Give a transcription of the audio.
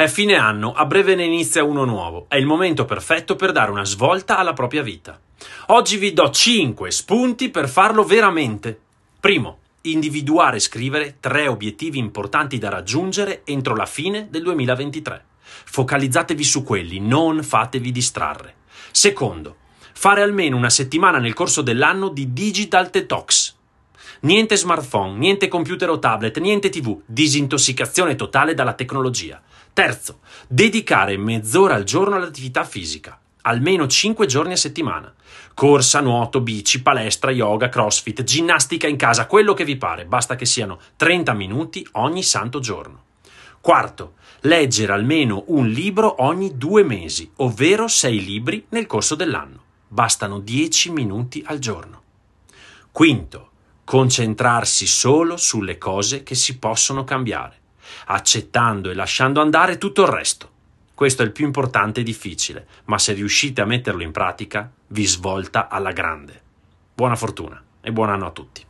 È fine anno, a breve ne inizia uno nuovo. È il momento perfetto per dare una svolta alla propria vita. Oggi vi do 5 spunti per farlo veramente. Primo, individuare e scrivere tre obiettivi importanti da raggiungere entro la fine del 2023. Focalizzatevi su quelli, non fatevi distrarre. Secondo, fare almeno una settimana nel corso dell'anno di digital detox Niente smartphone, niente computer o tablet, niente tv, disintossicazione totale dalla tecnologia. Terzo, dedicare mezz'ora al giorno all'attività fisica, almeno 5 giorni a settimana. Corsa, nuoto, bici, palestra, yoga, crossfit, ginnastica in casa, quello che vi pare, basta che siano 30 minuti ogni santo giorno. Quarto, leggere almeno un libro ogni due mesi, ovvero 6 libri nel corso dell'anno. Bastano 10 minuti al giorno. Quinto, concentrarsi solo sulle cose che si possono cambiare, accettando e lasciando andare tutto il resto. Questo è il più importante e difficile, ma se riuscite a metterlo in pratica, vi svolta alla grande. Buona fortuna e buon anno a tutti.